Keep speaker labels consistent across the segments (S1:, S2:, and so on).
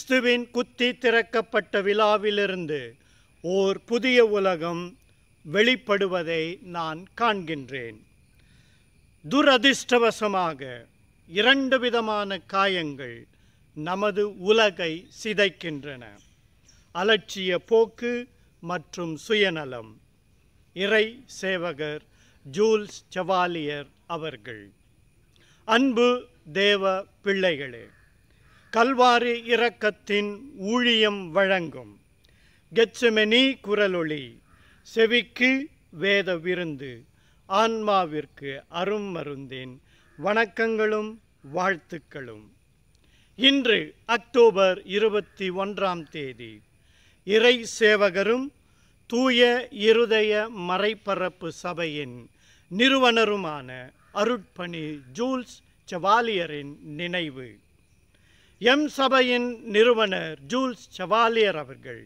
S1: கிறிஸ்துவின் குத்தி திறக்கப்பட்ட விழாவிலிருந்து ஓர் புதிய உலகம் வெளிப்படுவதை நான் காண்கின்றேன் துரதிர்ஷ்டவசமாக இரண்டு விதமான காயங்கள் நமது உலகை சிதைக்கின்றன அலட்சிய போக்கு மற்றும் சுயநலம் இறை சேவகர் ஜூல்ஸ் செவாலியர் அவர்கள் அன்பு தேவ பிள்ளைகளே கல்வாரி இரக்கத்தின் ஊழியம் வழங்கும் கெச்சுமெனி குரலொளி செவிக்கு வேத விருந்து ஆன்மாவிற்கு அரும் மருந்தேன் வணக்கங்களும் வாழ்த்துக்களும் இன்று அக்டோபர் இருபத்தி ஒன்றாம் தேதி இறை சேவகரும் தூய இருதய மறைப்பரப்பு சபையின் நிறுவனருமான அருட்பணி ஜூல்ஸ் செவாலியரின் நினைவு எம் சபையின் நிறுவனர் ஜூல்ஸ் செவாலியர் அவர்கள்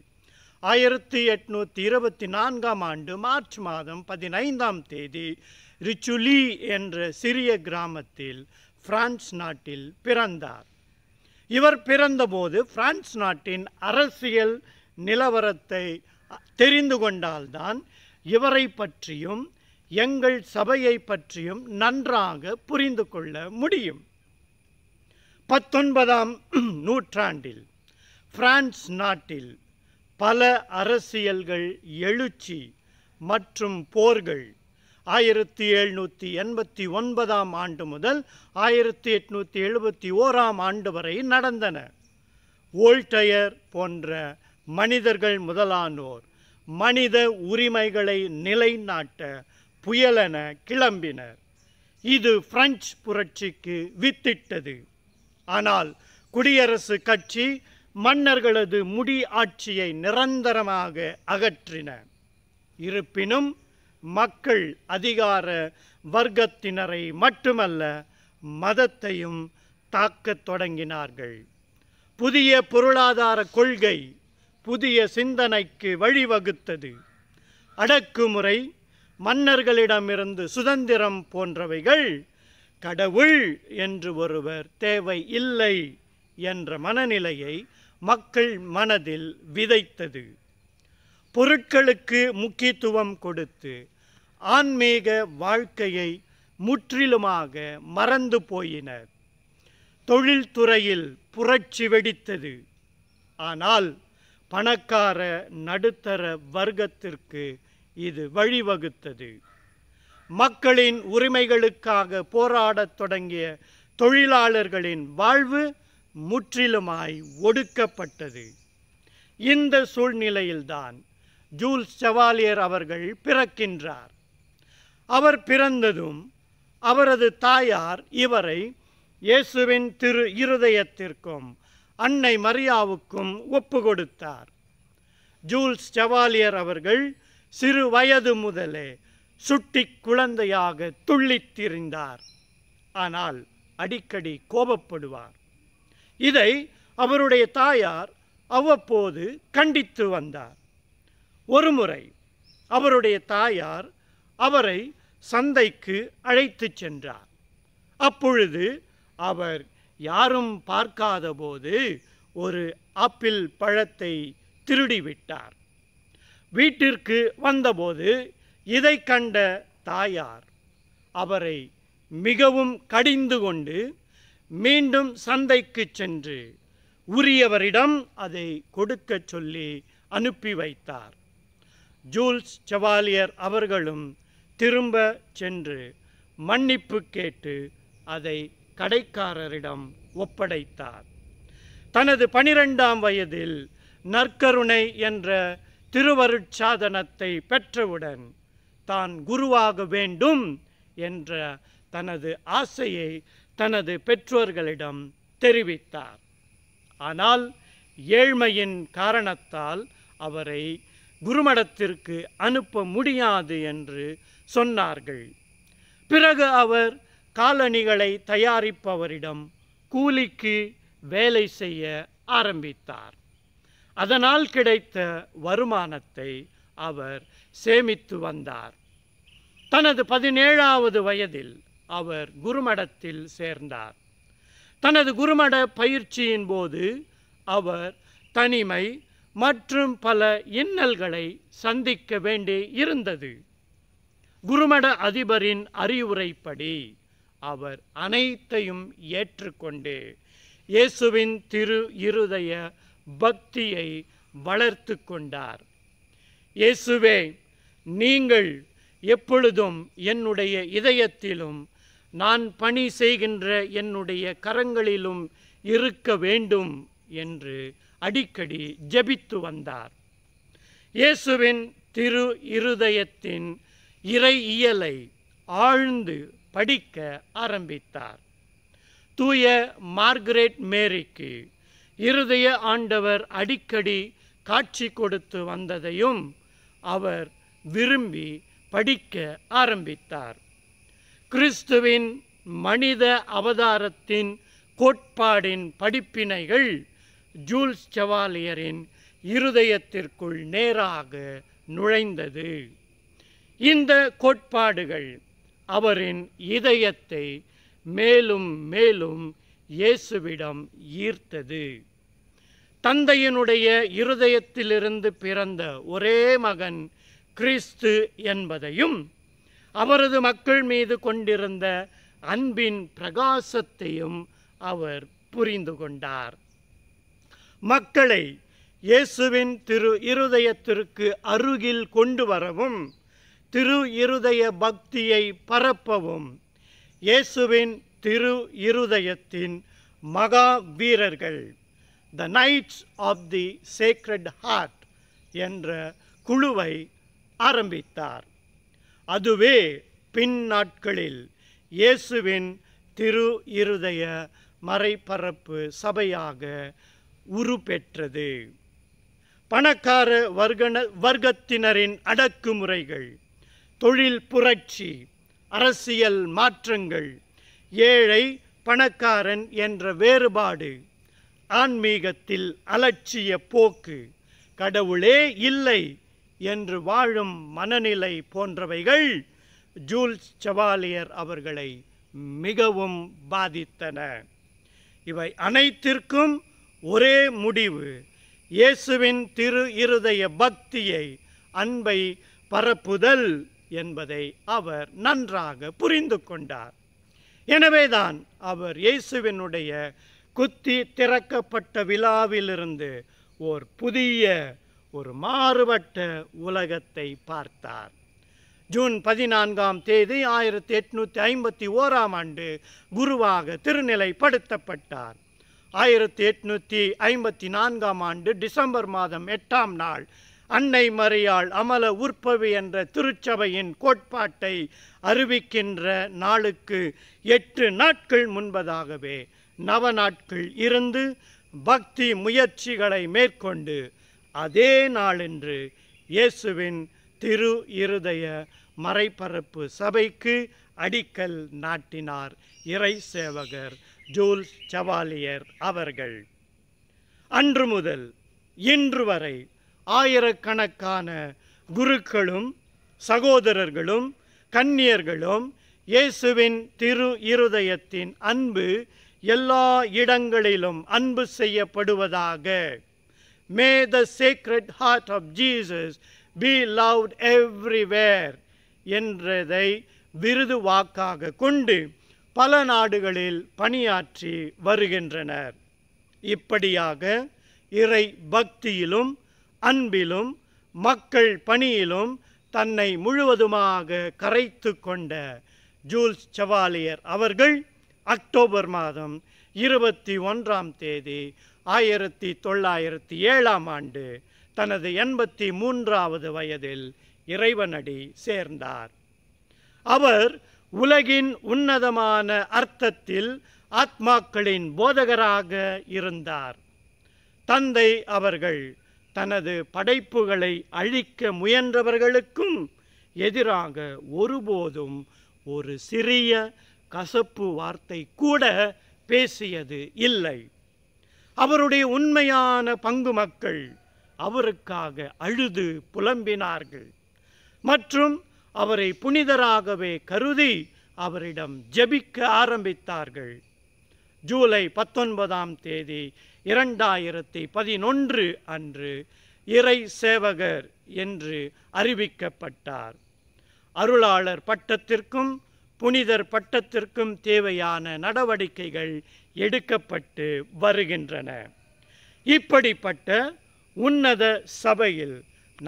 S1: ஆயிரத்தி எட்நூற்றி இருபத்தி நான்காம் ஆண்டு மார்ச் மாதம் பதினைந்தாம் தேதி ரிச்சுலி என்ற சிறிய கிராமத்தில் பிரான்ஸ் நாட்டில் பிறந்தார் இவர் பிறந்தபோது பிரான்ஸ் நாட்டின் அரசியல் நிலவரத்தை தெரிந்து கொண்டால்தான் இவரை பற்றியும் எங்கள் சபையை பற்றியும் நன்றாக புரிந்து கொள்ள முடியும் பத்தொன்பதாம் நூற்றாண்டில் பிரான்ஸ் நாட்டில் பல அரசியல்கள் எழுச்சி மற்றும் போர்கள் ஆயிரத்தி எழுநூற்றி எண்பத்தி ஒன்பதாம் ஆண்டு முதல் ஆயிரத்தி எட்நூற்றி எழுபத்தி ஓராம் ஆண்டு வரை நடந்தன ஓல்டயர் போன்ற மனிதர்கள் முதலானோர் மனித உரிமைகளை நிலைநாட்ட புயலென கிளம்பினர் இது பிரெஞ்சு புரட்சிக்கு வித்திட்டது ஆனால் குடியரசு கட்சி மன்னர்களது முடி ஆட்சியை நிரந்தரமாக அகற்றின இருப்பினும் மக்கள் அதிகார வர்க்கத்தினரை மட்டுமல்ல மதத்தையும் தாக்கத் தொடங்கினார்கள் புதிய பொருளாதார கொள்கை புதிய சிந்தனைக்கு வழிவகுத்தது அடக்குமுறை மன்னர்களிடமிருந்து சுதந்திரம் போன்றவைகள் கடவுள் என்று ஒருவர் தேவை இல்லை என்ற மனநிலையை மக்கள் மனதில் விதைத்தது பொருட்களுக்கு முக்கியத்துவம் கொடுத்து ஆன்மீக வாழ்க்கையை முற்றிலுமாக மறந்து போயினர் தொழில்துறையில் புரட்சி வெடித்தது ஆனால் பணக்கார நடுத்தர வர்க்கத்திற்கு இது வழிவகுத்தது மக்களின் உரிமைகளுக்காக போராடத் தொடங்கிய தொழிலாளர்களின் வாழ்வு முற்றிலுமாய் ஒடுக்கப்பட்டது இந்த சூழ்நிலையில்தான் ஜூல்ஸ் செவாலியர் அவர்கள் பிறக்கின்றார் அவர் பிறந்ததும் அவரது தாயார் இவரை இயேசுவின் திரு இருதயத்திற்கும் அன்னை மரியாவுக்கும் ஒப்பு கொடுத்தார் ஜூல்ஸ் செவாலியர் அவர்கள் சிறு வயது முதலே சுட்டி குழந்தையாக துள்ளித் திரிந்தார் ஆனால் அடிக்கடி கோபப்படுவார் இதை அவருடைய தாயார் அவ்வப்போது கண்டித்து வந்தார் ஒருமுறை அவருடைய தாயார் அவரை சந்தைக்கு அழைத்து சென்றார் அப்பொழுது அவர் யாரும் பார்க்காத போது ஒரு ஆப்பிள் பழத்தை திருடிவிட்டார் வீட்டிற்கு வந்தபோது இதை கண்ட தாயார் அவரை மிகவும் கடிந்து கொண்டு மீண்டும் சந்தைக்கு சென்று உரியவரிடம் அதை கொடுக்க சொல்லி அனுப்பி வைத்தார் ஜூல்ஸ் செவாலியர் அவர்களும் திரும்ப சென்று மன்னிப்பு கேட்டு அதை கடைக்காரரிடம் ஒப்படைத்தார் தனது பனிரெண்டாம் வயதில் நற்கருணை என்ற திருவருட்சாதனத்தை பெற்றவுடன் தான் குருவாக வேண்டும் என்ற தனது ஆசையை தனது பெற்றோர்களிடம் தெரிவித்தார் ஆனால் ஏழ்மையின் காரணத்தால் அவரை குருமடத்திற்கு அனுப்ப முடியாது என்று சொன்னார்கள் பிறகு அவர் காலணிகளை தயாரிப்பவரிடம் கூலிக்கு வேலை செய்ய ஆரம்பித்தார் அதனால் கிடைத்த வருமானத்தை அவர் சேமித்து வந்தார் தனது பதினேழாவது வயதில் அவர் குருமடத்தில் சேர்ந்தார் தனது குருமட பயிற்சியின் போது அவர் தனிமை மற்றும் பல இன்னல்களை சந்திக்க வேண்டி இருந்தது குருமட அதிபரின் அறிவுரைப்படி அவர் அனைத்தையும் ஏற்றுக்கொண்டு இயேசுவின் திரு இருதய பக்தியை வளர்த்து கொண்டார் இயேசுவே நீங்கள் எப்பொழுதும் என்னுடைய இதயத்திலும் நான் பணி செய்கின்ற என்னுடைய கரங்களிலும் இருக்க வேண்டும் என்று அடிக்கடி ஜபித்து வந்தார் இயேசுவின் திரு இருதயத்தின் இறை இயலை ஆழ்ந்து படிக்க ஆரம்பித்தார் தூய மார்கரெட் மேரிக்கு இருதய ஆண்டவர் அடிக்கடி காட்சி கொடுத்து வந்ததையும் அவர் விரும்பி படிக்க ஆரம்பித்தார் கிறிஸ்துவின் மனித அவதாரத்தின் கோட்பாடின் படிப்பினைகள் ஜூல்ஸ் செவாலியரின் இருதயத்திற்குள் நேராக நுழைந்தது இந்த கோட்பாடுகள் அவரின் இதயத்தை மேலும் மேலும் இயேசுவிடம் ஈர்த்தது தந்தையினுடைய இருதயத்திலிருந்து பிறந்த ஒரே மகன் கிறிஸ்து என்பதையும் அவரது மக்கள் மீது கொண்டிருந்த அன்பின் பிரகாசத்தையும் அவர் புரிந்து கொண்டார் மக்களை இயேசுவின் திரு இருதயத்திற்கு அருகில் கொண்டு வரவும் திரு இருதய பக்தியை பரப்பவும் இயேசுவின் திரு இருதயத்தின் மகா வீரர்கள் the knights of the sacred heart என்ற குழுவை ஆரம்பித்தார் அதுவே பின் நாட்களில் இயேசுவின் திரு இருதய மறைபரப்பு சபையாக உருப்பெற்றது பணக்கார வர்க்கன வர்க்கத்தினரின் அடக்குமுறைகள் தொழில் புரட்சி அரசியல் மாற்றங்கள் ஏழை பணக்காரன் என்ற வேறுபாடு ஆன்மீகத்தில் அலட்சிய போக்கு கடவுளே இல்லை என்று வாழும் மனநிலை போன்றவைகள் ஜூல்ஸ் சவாலியர் அவர்களை மிகவும் பாதித்தன இவை அனைத்திற்கும் ஒரே முடிவு இயேசுவின் திரு இருதய பக்தியை அன்பை பரப்புதல் என்பதை அவர் நன்றாக புரிந்து கொண்டார் எனவேதான் அவர் இயேசுவினுடைய குத்தி திறக்கப்பட்ட விழாவிலிருந்து ஓர் புதிய ஒரு மாறுபட்ட உலகத்தை பார்த்தார் ஜூன் பதினான்காம் தேதி ஆயிரத்தி எட்நூற்றி ஐம்பத்தி ஓராம் ஆண்டு குருவாக திருநிலைப்படுத்தப்பட்டார் ஆயிரத்தி எட்நூற்றி ஐம்பத்தி நான்காம் ஆண்டு டிசம்பர் மாதம் எட்டாம் நாள் அன்னை மறியாள் அமல உற்பவி என்ற திருச்சபையின் கோட்பாட்டை அறிவிக்கின்ற நாளுக்கு எட்டு நாட்கள் முன்பதாகவே நவ நாட்கள் இருந்து பக்தி முயற்சிகளை மேற்கொண்டு அதே நாளன்று இயேசுவின் திரு இருதய மறைபரப்பு சபைக்கு அடிக்கல் நாட்டினார் இறை சேவகர் ஜூல்ஸ் சவாலியர் அவர்கள் அன்று முதல் இன்று வரை ஆயிரக்கணக்கான குருக்களும் சகோதரர்களும் கன்னியர்களும் இயேசுவின் திரு இருதயத்தின் அன்பு எல்லா இடங்களிலும் அன்பு செய்யப்படுவதாக may the sacred heart of Jesus be loved everywhere என்றதை விருது வாக்காக கொண்டு பல நாடுகளில் பணியாற்றி வருகின்றனர் இப்படியாக இறை பக்தியிலும் அன்பிலும் மக்கள் பணியிலும் தன்னை முழுவதுமாக கரைத்து கொண்ட ஜூல்ஸ் செவாலியர் அவர்கள் அக்டோபர் மாதம் இருபத்தி ஒன்றாம் தேதி ஆயிரத்தி தொள்ளாயிரத்தி ஏழாம் ஆண்டு தனது எண்பத்தி மூன்றாவது வயதில் இறைவனடி சேர்ந்தார் அவர் உலகின் உன்னதமான அர்த்தத்தில் ஆத்மாக்களின் போதகராக இருந்தார் தந்தை அவர்கள் தனது படைப்புகளை அழிக்க முயன்றவர்களுக்கும் எதிராக ஒருபோதும் ஒரு சிறிய கசப்பு வார்த்தை கூட பேசியது இல்லை அவருடைய உண்மையான பங்கு மக்கள் அவருக்காக அழுது புலம்பினார்கள் மற்றும் அவரை புனிதராகவே கருதி அவரிடம் ஜெபிக்க ஆரம்பித்தார்கள் ஜூலை பத்தொன்பதாம் தேதி இரண்டாயிரத்தி பதினொன்று அன்று இறை சேவகர் என்று அறிவிக்கப்பட்டார் அருளாளர் பட்டத்திற்கும் புனிதர் பட்டத்திற்கும் தேவையான நடவடிக்கைகள் எடுக்கப்பட்டு வருகின்றன இப்படிப்பட்ட உன்னத சபையில்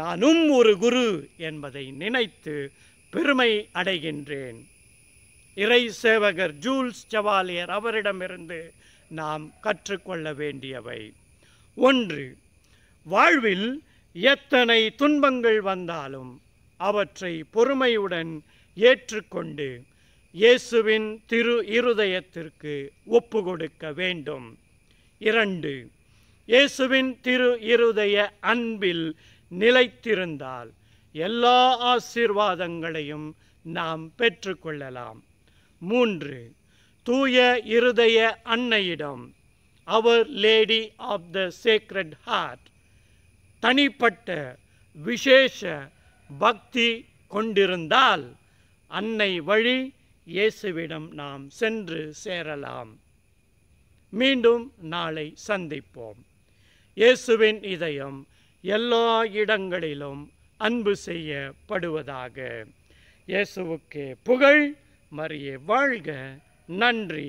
S1: நானும் ஒரு குரு என்பதை நினைத்து பெருமை அடைகின்றேன் இறை சேவகர் ஜூல்ஸ் ஜவாலியர் அவரிடமிருந்து நாம் கற்றுக்கொள்ள வேண்டியவை ஒன்று வாழ்வில் எத்தனை துன்பங்கள் வந்தாலும் அவற்றை பொறுமையுடன் ஏற்றுக்கொண்டு இயேசுவின் திரு இருதயத்திற்கு ஒப்பு கொடுக்க வேண்டும் இரண்டு இயேசுவின் திரு இருதய அன்பில் நிலைத்திருந்தால் எல்லா ஆசீர்வாதங்களையும் நாம் பெற்றுக்கொள்ளலாம் மூன்று தூய இருதய அன்னையிடம் அவர் lady of the sacred heart தனிப்பட்ட விசேஷ பக்தி கொண்டிருந்தால் அன்னை வழி இயேசுவிடம் நாம் சென்று சேரலாம் மீண்டும் நாளை சந்திப்போம் இயேசுவின் இதயம் எல்லா இடங்களிலும் அன்பு செய்யப்படுவதாக இயேசுவுக்கு புகழ் மறிய வாழ்க நன்றி